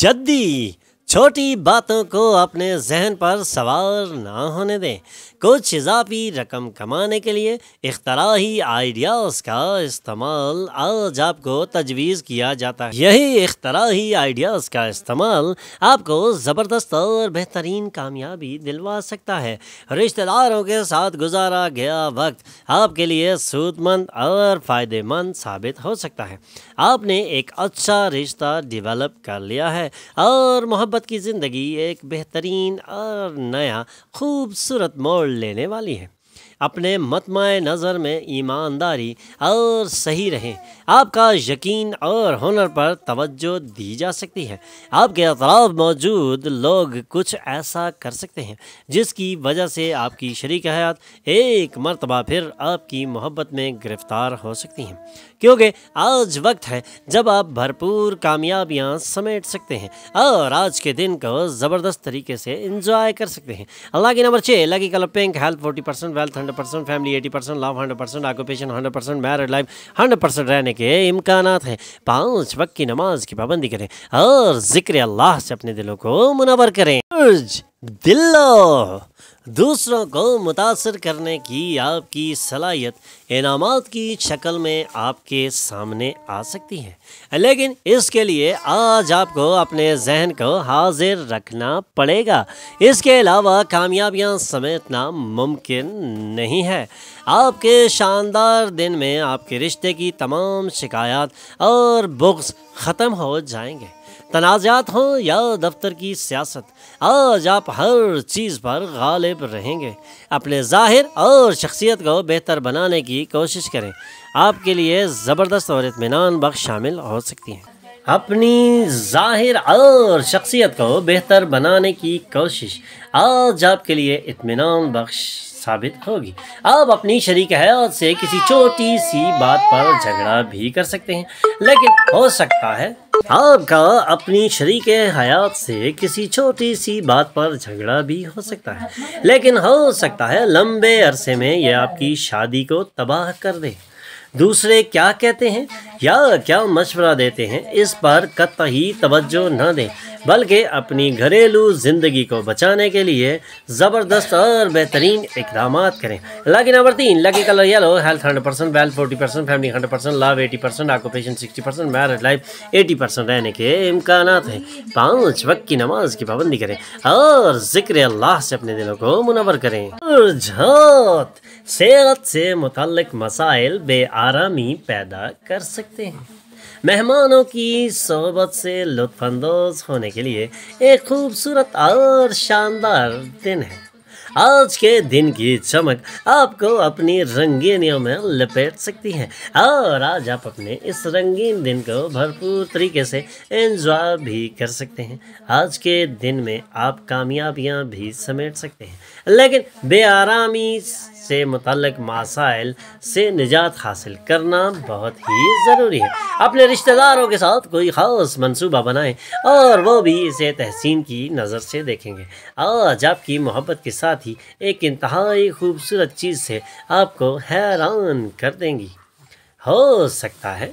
जद्दी छोटी बातों को अपने जहन पर सवार ना होने दें कुछ इजाफी रकम कमाने के लिए इख्तराही आइडियाज़ का इस्तेमाल आज आपको तजवीज़ किया जाता है यही अख्तराही आइडियाज़ का इस्तेमाल आपको ज़बरदस्त और बेहतरीन कामयाबी दिलवा सकता है रिश्तेदारों के साथ गुजारा गया वक्त आपके लिए सूदमंद और फ़ायदेमंद साबित हो सकता है आपने एक अच्छा रिश्ता डिवेलप कर लिया है और मोहब्बत औरत की ज़िंदगी एक बेहतरीन और नया खूबसूरत मोड़ लेने वाली है अपने मतम नज़र में ईमानदारी और सही रहें आपका यकीन और हुनर पर तवज्जो दी जा सकती है आपके अतराब मौजूद लोग कुछ ऐसा कर सकते हैं जिसकी वजह से आपकी शरीक हयात एक मरतबा फिर आपकी मोहब्बत में गिरफ़्तार हो सकती हैं क्योंकि आज वक्त है जब आप भरपूर कामयाबियाँ समेट सकते हैं और आज के दिन को ज़बरदस्त तरीके से इंजॉय कर सकते हैं अल्लाह की नंबर छः lucky colour pink health forty percent wealth hundred percent family eighty percent love hundred percent occupation hundred percent married life hundred percent रहने के इम्कान हैं पाँच वक्त की नमाज की पाबंदी करें और जिक्र अल्लाह से अपने दिलों को मुनवर करें दिल्लो दूसरों को मुतासर करने की आपकी सलाहियत इनाम की शक्ल में आपके सामने आ सकती है लेकिन इसके लिए आज आपको अपने जहन को हाजिर रखना पड़ेगा इसके अलावा कामयाबियां समेटना मुमकिन नहीं है आपके शानदार दिन में आपके रिश्ते की तमाम शिकायत और बुक्स ख़त्म हो जाएंगे तनाज़ात हों या दफ्तर की सियासत आज आप हर चीज़ पर गालिब रहेंगे अपने ज़ाहिर और शख्सियत को बेहतर बनाने की कोशिश करें आपके लिए ज़बरदस्त और इतमान बख्श शामिल हो सकती हैं अपनी ज़ाहिर और शख्सियत को बेहतर बनाने की कोशिश आज आपके लिए इतमान बख्श साबित होगी आप अपनी शरीक हयात से किसी छोटी सी बात पर झगड़ा भी कर सकते हैं लेकिन हो सकता है आपका अपनी शरीक हयात से किसी छोटी सी बात पर झगड़ा भी हो सकता है लेकिन हो सकता है लंबे अरसे में यह आपकी शादी को तबाह कर दे दूसरे क्या कहते हैं या क्या मशवरा देते हैं इस पर कत ही तवज्जो न दें बल्कि अपनी घरेलू ज़िंदगी को बचाने के लिए ज़बरदस्त और बेहतरीन इकदाम करें लागी नंबर तीन लगे colour yellow health hundred percent wealth forty percent family hundred percent love eighty percent occupation sixty percent married life eighty percent रहने के इम्कान हैं पाँच वक्त की नमाज की पाबंदी करें और जिक्र अल्लाह से अपने दिलों को मुनवर करें और झात सेहत से मुतलक मसाइल बेआरामी पैदा कर सकते हैं मेहमानों की सोबत से लुफानंदोज होने के लिए एक खूबसूरत और शानदार दिन है आज के दिन की चमक आपको अपनी रंगीनियों में लपेट सकती है और आज आप अपने इस रंगीन दिन को भरपूर तरीके से एंजॉय भी कर सकते हैं आज के दिन में आप कामयाबियां भी समेट सकते हैं लेकिन बेआरामी से मुतलक मसाइल से निजात हासिल करना बहुत ही ज़रूरी है अपने रिश्तेदारों के साथ कोई ख़ास मनसूबा बनाएं और वो भी इसे तहसीन की नज़र से देखेंगे आज आपकी मोहब्बत के साथ ही एक इंतहाई खूबसूरत चीज़ से आपको हैरान कर देंगी हो सकता है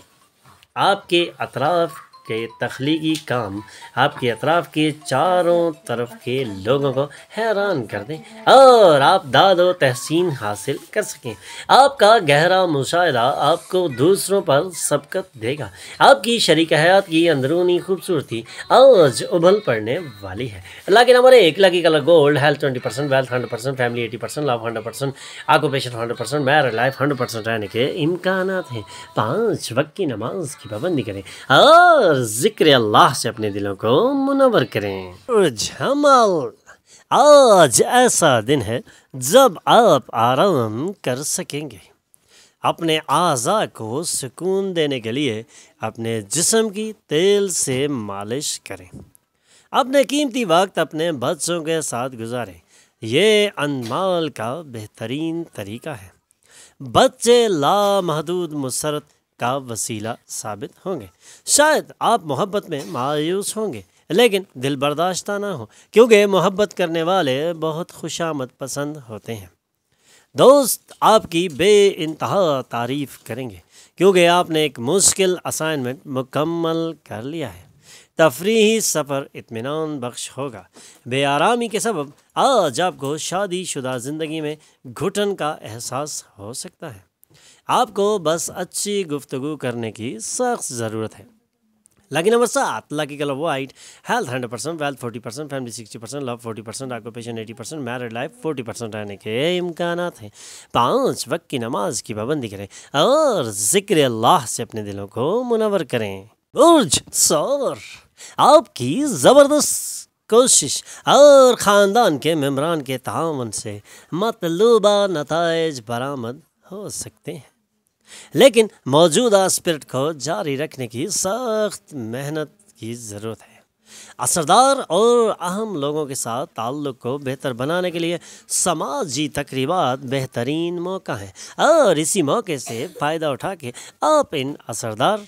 आपके अतराफ़ के तख्लीकी काम आपके अतराफ़ के चारों तरफ के लोगों को हैरान कर दें और आप दाद व तहसीन हासिल कर सकें आपका गहरा मुशाह आपको दूसरों पर सबकत देगा आपकी शरीक हयात की अंदरूनी खूबसूरती आज उभल पड़ने वाली है अल्लाह के नंबर एक lucky colour gold health twenty percent wealth hundred percent family eighty percent love hundred percent occupation hundred percent married life hundred percent रहने के इम्कान हैं पाँच वक्त की नमाज की पाबंदी करें और जिक्र अल्लाह से अपने दिलों को मुनवर करें झमल आज ऐसा दिन है जब आप आराम कर सकेंगे अपने आज़ा को सुकून देने के लिए अपने जिसम की तेल से मालिश करें अपने कीमती वक्त अपने बच्चों के साथ गुजारें ये अनमाल का बेहतरीन तरीका है बच्चे लामहदूद मुसरत का वसीला साबित होंगे शायद आप मोहब्बत में मायूस होंगे लेकिन दिल बर्दाश्त ना हो क्योंकि मोहब्बत करने वाले बहुत खुशामद पसंद होते हैं दोस्त आपकी बे इंतहा तारीफ़ करेंगे क्योंकि आपने एक मुश्किल असाइनमेंट मुकम्मल कर लिया है तफरी सफ़र इतमान बख्श होगा बे आरामी के सबब आज आपको शादी शुदा ज़िंदगी में घुटन का एहसास हो सकता है आपको बस अच्छी गुफ्तु करने की सख्त ज़रूरत है लकी नंबर सात lucky colour white health hundred percent wealth forty percent family sixty percent love forty percent occupation eighty percent married life forty percent रहने के इम्कान है पाँच वक्त की नमाज की पाबंदी करें और जिक्र अल्लाह से अपने दिलों को मुनवर करें उर्ज सौर आपकी ज़बरदस्त कोशिश और ख़ानदान के मेम्बरान के तावन से मतलूबा नतज बरामद हो सकते हैं लेकिन मौजूदा स्पिरिट को जारी रखने की सख्त मेहनत की ज़रूरत है असरदार और अहम लोगों के साथ ताल्लुक को बेहतर बनाने के लिए समाजी तकरीबात बेहतरीन मौका है और इसी मौके से फ़ायदा उठा के आप इन असरदार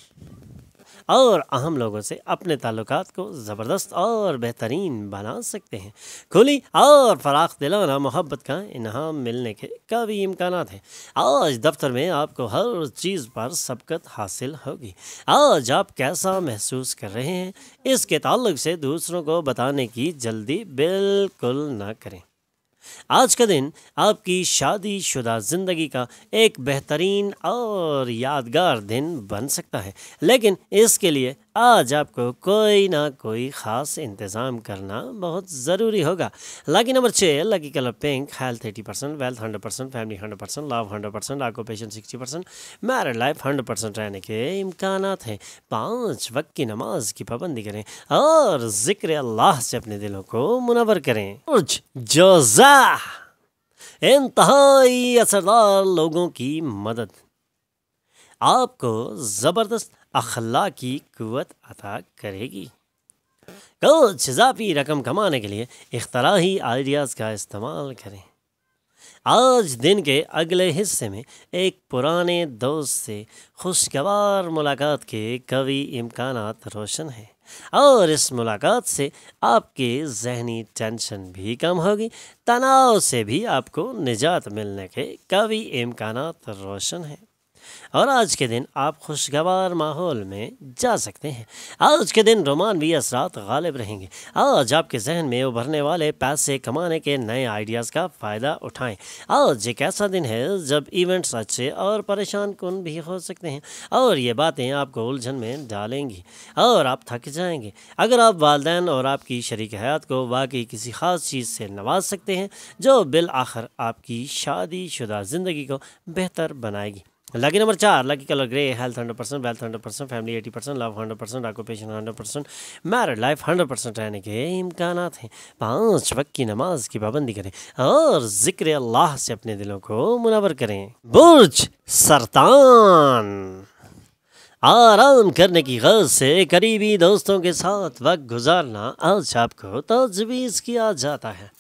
और अहम लोगों से अपने ताल्लुक को ज़बरदस्त और बेहतरीन बना सकते हैं खुली और फराख दिलाना मोहब्बत का इनाम मिलने के काफ़ी इम्कान हैं आज दफ्तर में आपको हर चीज़ पर सबकत हासिल होगी आज आप कैसा महसूस कर रहे हैं इसके ताल्लुक से दूसरों को बताने की जल्दी बिल्कुल ना करें आज का दिन आपकी शादी शुदा ज़िंदगी का एक बेहतरीन और यादगार दिन बन सकता है लेकिन इसके लिए आज आपको कोई ना कोई ख़ास इंतज़ाम करना बहुत ज़रूरी होगा लकी नंबर छः lucky colour pink health thirty percent wealth hundred percent family hundred percent love hundred percent occupation sixty percent married life hundred percent रहने के इम्कान हैं पाँच वक्त की नमाज की पाबंदी करें और ज़िक्र अल्लाह से अपने दिलों को मुनवर करें जो जा इंतहाई असरदार लोगों की मदद आपको ज़बरदस्त अखला की क़वत अता करेगी कुछ इजाफी रकम कमाने के लिए इख्तराही आइडियाज़ का इस्तेमाल करें आज दिन के अगले हिस्से में एक पुराने दोस्त से खुशगवार मुलाकात के कवि इम्कान रोशन हैं और इस मुलाकात से आपके जहनी टेंशन भी कम होगी तनाव से भी आपको निजात मिलने के कवि इम्कान रोशन हैं और आज के दिन आप खुशगवार माहौल में जा सकते हैं आज के दिन रोमानवी असरात गालिब रहेंगे आज आपके जहन में उभरने वाले पैसे कमाने के नए आइडियाज़ का फ़ायदा उठाएं आज एक ऐसा दिन है जब इवेंट्स अच्छे और परेशान कन भी हो सकते हैं और ये बातें आपको उलझन में डालेंगी और आप थक जाएंगे अगर आप वालदे और आपकी शरीक हयात को वाकई किसी ख़ास चीज़ से नवाज सकते हैं जो बिल आखिर आपकी शादी शुदा ज़िंदगी को बेहतर बनाएगी लकी नंबर चार lucky colour grey health hundred percent wealth hundred percent family eighty percent love hundred percent occupation hundred percent married life hundred percent रहने के इम्कान हैं पाँच वक्त की नमाज की पाबंदी करें और जिक्र अल्लाह से अपने दिलों को मुनावर करें बुर्ज सरतान आराम करने की गर्ज से करीबी दोस्तों के साथ वक्त गुजारना आज आपको तजवीज़ किया जाता है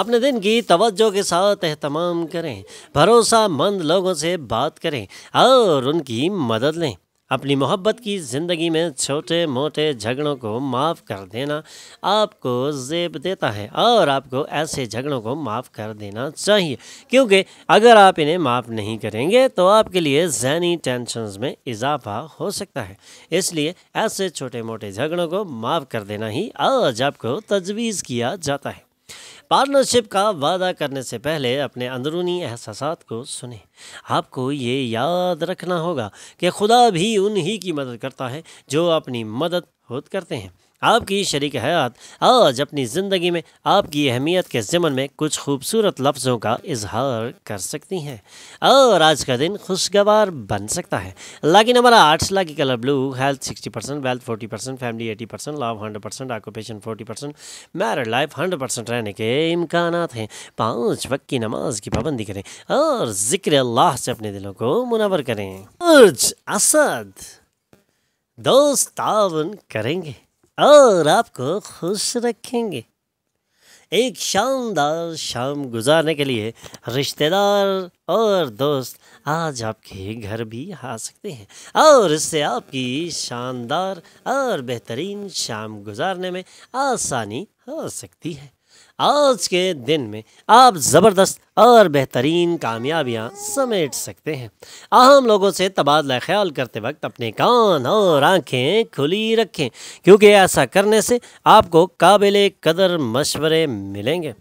अपने दिन की तवज्जो के साथ अहतमाम करें भरोसा मंद लोगों से बात करें और उनकी मदद लें अपनी मोहब्बत की ज़िंदगी में छोटे मोटे झगड़ों को माफ़ कर देना आपको जेब देता है और आपको ऐसे झगड़ों को माफ़ कर देना चाहिए क्योंकि अगर आप इन्हें माफ़ नहीं करेंगे तो आपके लिए जहनी टेंशन में इजाफा हो सकता है इसलिए ऐसे छोटे मोटे झगड़ों को माफ़ कर देना ही आज आपको तजवीज़ किया जाता है पार्टनरशिप का वादा करने से पहले अपने अंदरूनी एहसास को सुने आपको ये याद रखना होगा कि खुदा भी उन्हीं की मदद करता है जो अपनी मदद खुद करते हैं आपकी शरीक हयात आज अपनी ज़िंदगी में आपकी अहमियत के ज़िमन में कुछ खूबसूरत लफ्ज़ों का इजहार कर सकती हैं और आज का दिन खुशगवार बन सकता है लाकी नंबर आठ lucky colour blue health sixty percent wealth forty percent family eighty percent love hundred percent occupation forty percent married life hundred percent रहने के इम्कान हैं पाँच वक्त की नमाज की पाबंदी करें और ज़िक्र अल्लाह से अपने दिलों को मुनवर करें असद दोस्त करेंगे और आपको खुश रखेंगे एक शानदार शाम गुजारने के लिए रिश्तेदार और दोस्त आज आपके घर भी आ सकते हैं और इससे आपकी शानदार और बेहतरीन शाम गुजारने में आसानी हो सकती है आज के दिन में आप ज़बरदस्त और बेहतरीन कामयाबियाँ समेट सकते हैं आम लोगों से तबादला ख्याल करते वक्त अपने कान और आंखें खुली रखें क्योंकि ऐसा करने से आपको काबिल कदर मशवरे मिलेंगे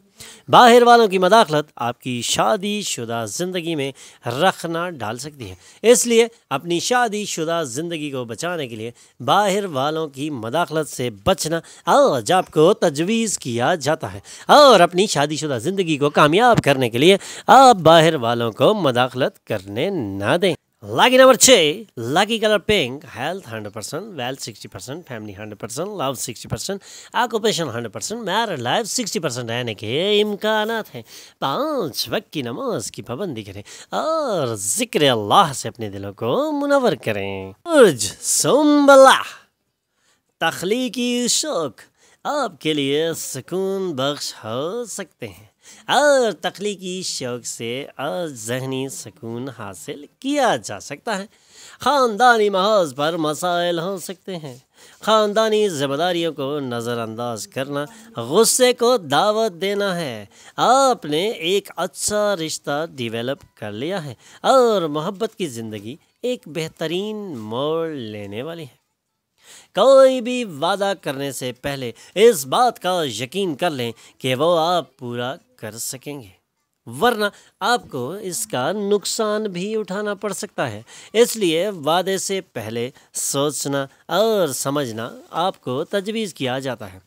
बाहर वालों की मदाखलत आपकी शादी शुदा ज़िंदगी में रखना डाल सकती है इसलिए अपनी शादी शुदा ज़िंदगी को बचाने के लिए बाहर वालों की मदाखलत से बचना जब को तजवीज़ किया जाता है और अपनी शादीशुदा ज़िंदगी को कामयाब करने के लिए आप बाहर वालों को मदाखलत करने ना दें लकी नंबर छः lucky colour pink health hundred percent wealth sixty percent family hundred percent love sixty percent occupation hundred percent married life sixty percent रहने के इम्कान है पाँच वक्त की नमाज की पाबंदी करें और जिक्र अल्लाह से अपने दिलों को मुनवर करें तखलीकी शौक आपके लिए सुकून बख्श हो सकते हैं और तख्लीकी शौक़ से और जहनी सुकून हासिल किया जा सकता है ख़ानदानी महाज पर मसाइल हो सकते हैं ख़ानदानी जिम्मेदारियों को नज़रअंदाज करना गुस्से को दावत देना है आपने एक अच्छा रिश्ता डिवेलप कर लिया है और मोहब्बत की ज़िंदगी एक बेहतरीन मोड़ लेने वाली है कोई भी वादा करने से पहले इस बात का यकीन कर लें कि वो आप पूरा कर सकेंगे वरना आपको इसका नुकसान भी उठाना पड़ सकता है इसलिए वादे से पहले सोचना और समझना आपको तजवीज़ किया जाता है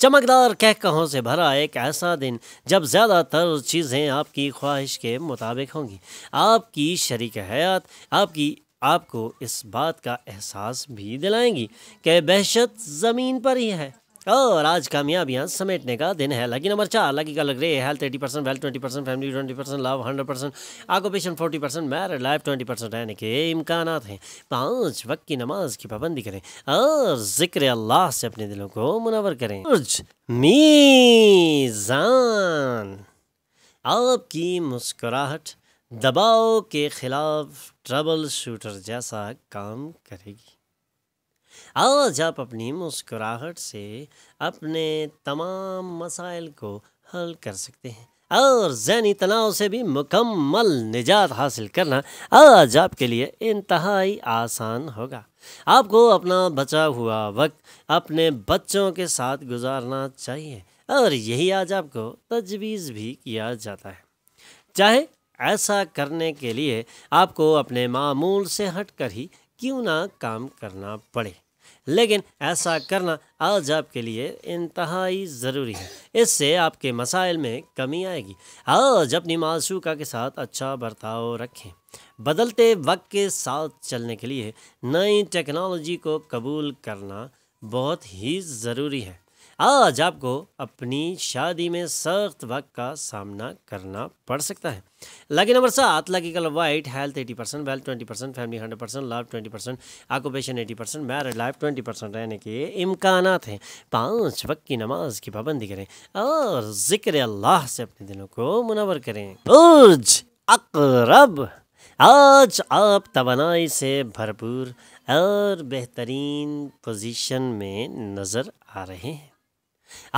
चमकदार कह कहों से भरा एक ऐसा दिन जब ज़्यादातर चीज़ें आपकी ख्वाहिश के मुताबिक होंगी आपकी शरीक हयात आपकी आपको इस बात का एहसास भी दिलाएंगी कि बहशत ज़मीन पर ही है और आज कामयाबियां समेटने का दिन है लकी नंबर चार लकी का लग रही है health eighty percent wealth twenty percent family twenty percent love hundred percent occupation forty percent married life twenty percent रहने के इम्कान हैं पाँच वक्त की नमाज की पाबंदी करें और जिक्र अल्लाह से अपने दिलों को मुनवर करें मीज़ान आपकी मुस्कुराहट दबाव के खिलाफ ट्रबल शूटर जैसा काम करेगी आज आप अपनी मुस्कुराहट से अपने तमाम मसाइल को हल कर सकते हैं और जहनी तनाव से भी मुकम्मल निजात हासिल करना आज आपके लिए इंतहाई आसान होगा आपको अपना बचा हुआ वक्त अपने बच्चों के साथ गुजारना चाहिए और यही आज आपको तजवीज़ भी किया जाता है चाहे ऐसा करने के लिए आपको अपने मामूल से हटकर ही क्यों ना काम करना पड़े लेकिन ऐसा करना आज आपके लिए इंतहाई ज़रूरी है इससे आपके मसाइल में कमी आएगी आज अपनी मासूका के साथ अच्छा बर्ताव रखें बदलते वक्त के साथ चलने के लिए नई टेक्नोलॉजी को कबूल करना बहुत ही ज़रूरी है आज आपको अपनी शादी में सख्त वक्त का सामना करना पड़ सकता है लकी नंबर सात lucky colour white health eighty percent wealth twenty percent family hundred percent love twenty percent occupation eighty percent married life twenty percent रहने के इम्कान हैं पाँच वक्त की नमाज की पाबंदी करें और जिक्र अल्लाह से अपने दिलों को मुनवर करें बुर्ज अकरब आज आप तोानाई से भरपूर और बेहतरीन पोजीशन में नज़र आ रहे हैं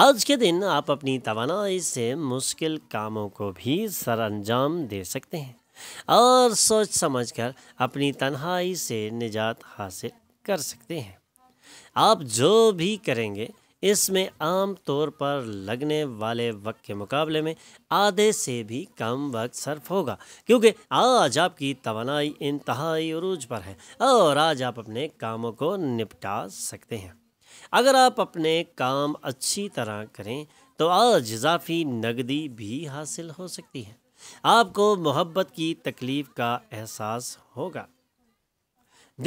आज के दिन आप अपनी तवानाई से मुश्किल कामों को भी सरंजाम दे सकते हैं और सोच समझकर अपनी तन्हाई से निजात हासिल कर सकते हैं आप जो भी करेंगे इसमें आम तौर पर लगने वाले वक्त के मुकाबले में आधे से भी कम वक्त सर्फ होगा क्योंकि आज आपकी तवानाई इंतहाई अरूज पर है और आज आप अपने कामों को निपटा सकते हैं अगर आप अपने काम अच्छी तरह करें तो आज इजाफी नकदी भी हासिल हो सकती है आपको मोहब्बत की तकलीफ़ का एहसास होगा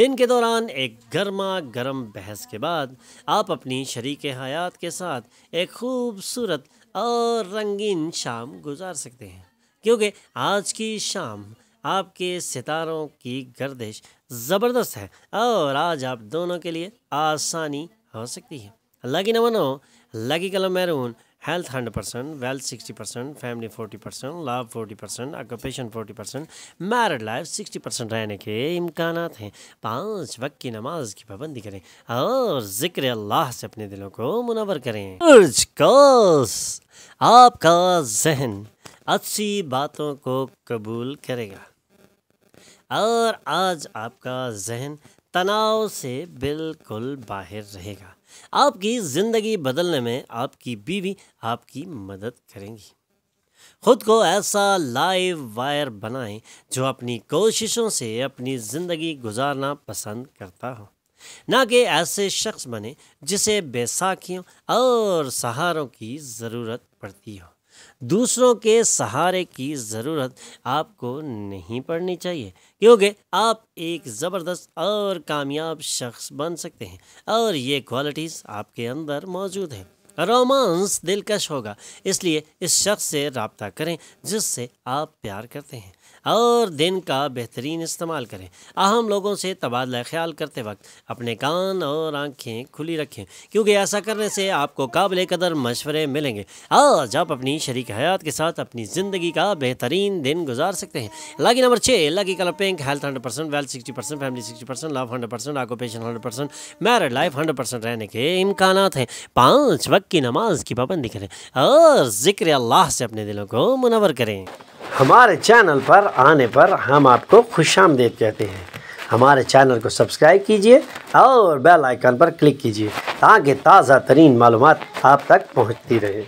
दिन के दौरान एक गर्मा गर्म बहस के बाद आप अपनी शरीक हयात के साथ एक खूबसूरत और रंगीन शाम गुजार सकते हैं क्योंकि आज की शाम आपके सितारों की गर्दिश ज़बरदस्त है और आज आप दोनों के लिए आसानी हो सकती है लगी की नमन लगी अल्लाह कलम maroon health hundred percent wealth sixty percent family forty percent love forty percent occupation forty percent married life sixty percent रहने के इम्कान हैं पांच वक्त की नमाज की पाबंदी करें और ज़िक्र अल्लाह से अपने दिलों को मुनवर करें आपका जहन अच्छी बातों को कबूल करेगा और आज आपका जहन तनाव से बिल्कुल बाहर रहेगा आपकी ज़िंदगी बदलने में आपकी बीवी आपकी मदद करेंगी खुद को ऐसा लाइव वायर बनाएं जो अपनी कोशिशों से अपनी ज़िंदगी गुजारना पसंद करता हो ना कि ऐसे शख्स बने जिसे बैसाखियों और सहारों की ज़रूरत पड़ती हो दूसरों के सहारे की ज़रूरत आपको नहीं पड़नी चाहिए क्योंकि आप एक ज़बरदस्त और कामयाब शख्स बन सकते हैं और ये क्वालिटीज़ आपके अंदर मौजूद हैं रोमांस दिलकश होगा इसलिए इस शख्स से रबता करें जिससे आप प्यार करते हैं और दिन का बेहतरीन इस्तेमाल करें अहम लोगों से तबादला ख्याल करते वक्त अपने कान और आँखें खुली रखें क्योंकि ऐसा करने से आपको काबिल कदर मशवरे मिलेंगे आज आप अपनी शरीक हयात के साथ अपनी ज़िंदगी का बेहतरीन दिन गुजार सकते हैं लगी नंबर छः lucky colour pink health hundred percent wealth sixty percent family sixty percent love hundred percent occupation hundred percent married life hundred percent रहने के इम्कान हैं पाँच वक्त की नमाज की पाबंदी करें और जिक्र अल्लाह से अपने दिलों को मुनवर करें हमारे चैनल पर आने पर हम आपको खुश आमदेद कहते हैं हमारे चैनल को सब्सक्राइब कीजिए और बेल आइकन पर क्लिक कीजिए ताकि ताज़ा तरीन मालूम आप तक पहुँचती रहे